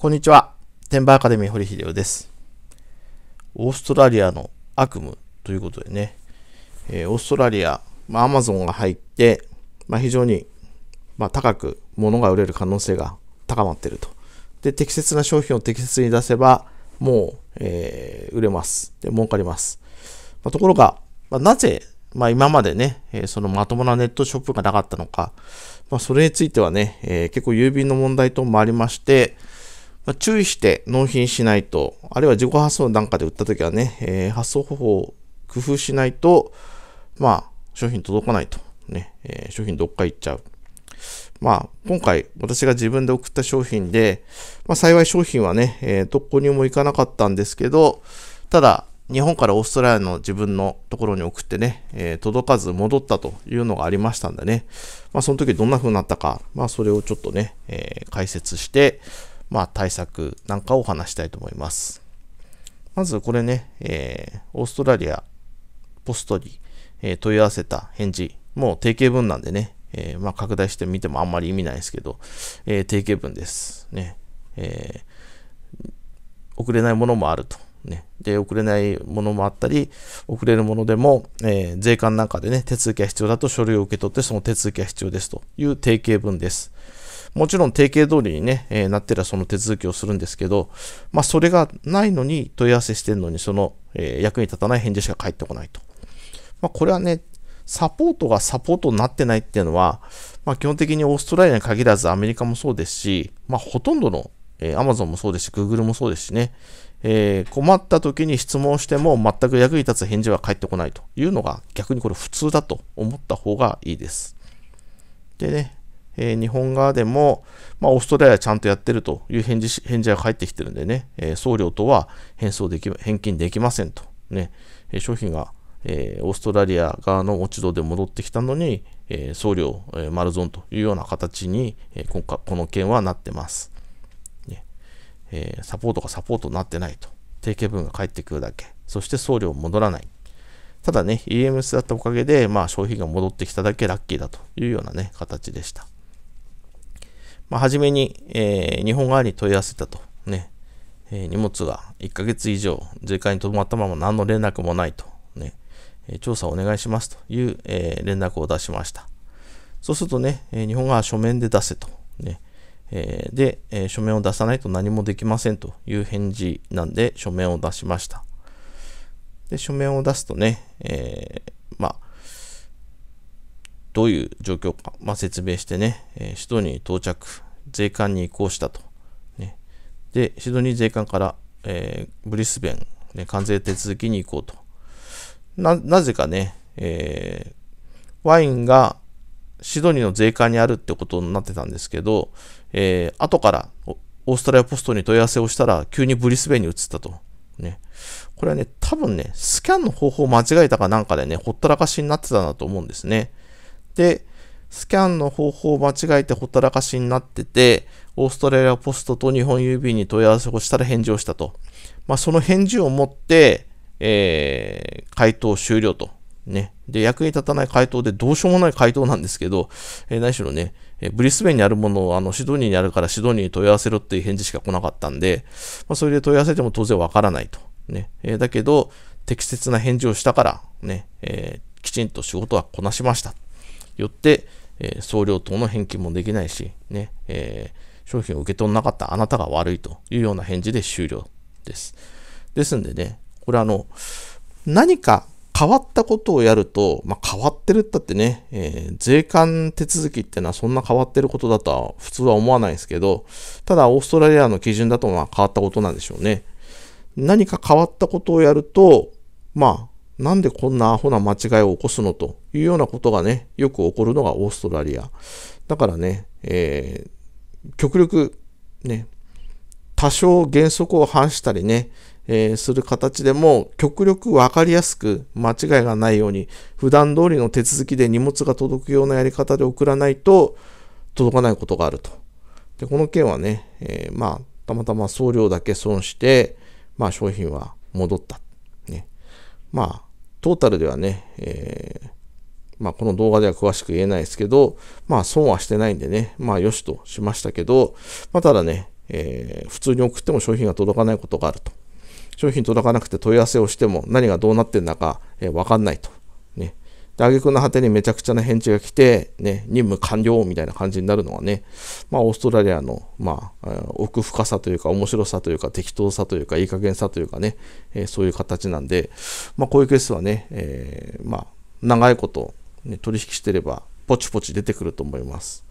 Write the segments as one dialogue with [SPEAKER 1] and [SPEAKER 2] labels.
[SPEAKER 1] こんにちは。テンバーアカデミー堀秀夫です。オーストラリアの悪夢ということでね、えー、オーストラリア、アマゾンが入って、まあ、非常に、まあ、高く物が売れる可能性が高まってると。で、適切な商品を適切に出せば、もう、えー、売れます。で、儲かります。まあ、ところが、まあ、なぜ、まあ、今までね、えー、そのまともなネットショップがなかったのか、まあ、それについてはね、えー、結構郵便の問題等もありまして、まあ、注意して納品しないと、あるいは自己発送なんかで売った時はね、えー、発送方法を工夫しないと、まあ、商品届かないと、ね、えー、商品どっか行っちゃう。まあ、今回私が自分で送った商品で、まあ、幸い商品はね、えー、どこにも行かなかったんですけど、ただ、日本からオーストラリアの自分のところに送ってね、えー、届かず戻ったというのがありましたんでね、まあ、その時どんな風になったか、まあ、それをちょっとね、えー、解説して、まあ、対策なんかを話したいと思います。まずこれね、えー、オーストラリアポストに、えー、問い合わせた返事、もう定型文なんでね、えー、まあ、拡大してみてもあんまり意味ないですけど、え定型文です。ね、え送れないものもあると。ね、で、送れないものもあったり、送れるものでも、え税関なんかでね、手続きが必要だと書類を受け取って、その手続きが必要ですという定型文です。もちろん定型通りにね、えー、なってらその手続きをするんですけど、まあ、それがないのに問い合わせしてるのに、その、えー、役に立たない返事しか返ってこないと。まあ、これはね、サポートがサポートになってないっていうのは、まあ、基本的にオーストラリアに限らずアメリカもそうですし、まあ、ほとんどの、えー、Amazon もそうですし、Google もそうですしね、えー、困った時に質問しても全く役に立つ返事は返ってこないというのが逆にこれ普通だと思った方がいいです。でね、えー、日本側でも、まあ、オーストラリアちゃんとやってるという返事、返事が返ってきてるんでね、えー、送料とは返送でき、返金できませんと。ね、え商品が、えー、オーストラリア側の落ち度で戻ってきたのに、え送料、えー、丸損というような形に、え今回、この件はなってます。ねえサポートがサポートになってないと。定型文が返ってくるだけ。そして送料戻らない。ただね、EMS だったおかげで、まあ、消費が戻ってきただけラッキーだというようなね、形でした。まあ、初めに、えー、日本側に問い合わせたと。ね。えー、荷物が1ヶ月以上、税関に留まったまま何の連絡もないと。ね。えー、調査をお願いしますという、え連絡を出しました。そうするとね、え日本側は書面で出せと。ね。えで、え書面を出さないと何もできませんという返事なんで、書面を出しました。で、書面を出すとね、えー、どういう状況か、まあ、説明してね、えー、シドニー到着、税関に移行したと。ね、で、シドニー税関から、えー、ブリスベン、ね、関税手続きに行こうと。な、なぜかね、えー、ワインがシドニーの税関にあるってことになってたんですけど、えー、後からオーストラリアポストに問い合わせをしたら、急にブリスベンに移ったと。ね。これはね、多分ね、スキャンの方法を間違えたかなんかでね、ほったらかしになってたなと思うんですね。で、スキャンの方法を間違えてほったらかしになってて、オーストラリアポストと日本郵便に問い合わせをしたら返事をしたと。まあ、その返事を持って、えー、回答終了と。ね。で、役に立たない回答でどうしようもない回答なんですけど、えー、何しろね、えー、ブリスベンにあるものをあのシドニーにあるからシドニーに問い合わせろっていう返事しか来なかったんで、まあ、それで問い合わせても当然わからないと。ね。えー、だけど、適切な返事をしたから、ね、えきちんと仕事はこなしました。よって、えー、送料等の返金もできないし、ね、えー、商品を受け取らなかったあなたが悪いというような返事で終了です。ですんでね、これあの、何か変わったことをやると、まあ、変わってるったってね、えー、税関手続きってのはそんな変わってることだとは普通は思わないですけど、ただオーストラリアの基準だとまあ変わったことなんでしょうね。何か変わったことをやると、まあ、なんでこんなアホな間違いを起こすのというようなことがね、よく起こるのがオーストラリア。だからね、えー、極力、ね、多少原則を反したりね、えー、する形でも、極力分かりやすく間違いがないように、普段通りの手続きで荷物が届くようなやり方で送らないと、届かないことがあると。で、この件はね、えー、まあ、たまたま送料だけ損して、まあ、商品は戻った。ね。まあ、トータルではね、えー、まあ、この動画では詳しく言えないですけど、まあ、損はしてないんでね、まあ、よしとしましたけど、まあ、ただね、えー、普通に送っても商品が届かないことがあると。商品届かなくて問い合わせをしても何がどうなってんだか、えー、わかんないと。ね。で、挙句の果てにめちゃくちゃな返事が来て、ね、任務完了みたいな感じになるのはね、まあ、オーストラリアの、まあ、奥深さというか、面白さというか、適当さというか、いい加減さというかね、えー、そういう形なんで、まあ、こういうケースはね、えー、まあ、長いこと、ね、取引してれば、ポチポチ出てくると思います。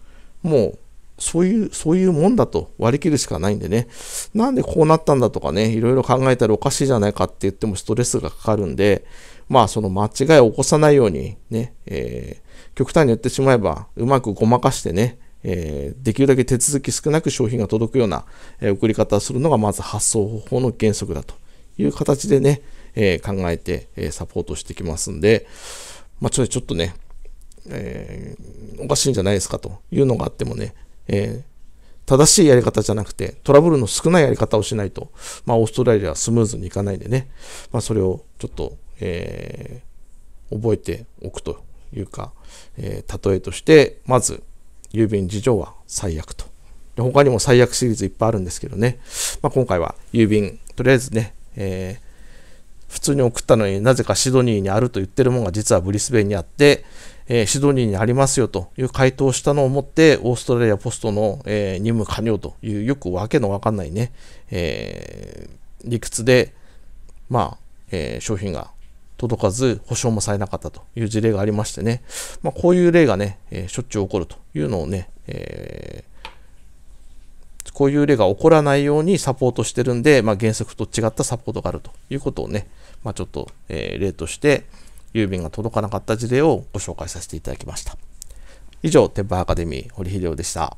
[SPEAKER 1] もうそういう、そういうもんだと割り切るしかないんでね。なんでこうなったんだとかね、いろいろ考えたらおかしいじゃないかって言ってもストレスがかかるんで、まあその間違いを起こさないようにね、えー、極端に言ってしまえばうまくごまかしてね、えー、できるだけ手続き少なく商品が届くような、えー、送り方をするのがまず発送方法の原則だという形でね、え考えて、えサポートしてきますんで、まあちょっとね、えおかしいんじゃないですかというのがあってもね、えー、正しいやり方じゃなくて、トラブルの少ないやり方をしないと、まあ、オーストラリアはスムーズにいかないんでね、まあ、それをちょっと、えー、覚えておくというか、えー、例えとして、まず、郵便事情は最悪と。他にも最悪シリーズいっぱいあるんですけどね、まあ、今回は郵便、とりあえずね、えー、普通に送ったのになぜかシドニーにあると言ってるものが実はブリスベンにあって、えー、シドニーにありますよという回答をしたのをもって、オーストラリアポストの、えー、任務完了という、よくわけのわかんないね、えー、理屈で、まあ、え商品が届かず、保証もされなかったという事例がありましてね、まあ、こういう例がね、えしょっちゅう起こるというのをね、えこういう例が起こらないようにサポートしてるんで、まあ、原則と違ったサポートがあるということをね、まあ、ちょっと、え例として、郵便が届かなかった事例をご紹介させていただきました。以上、テンパアカデミー、堀秀夫でした。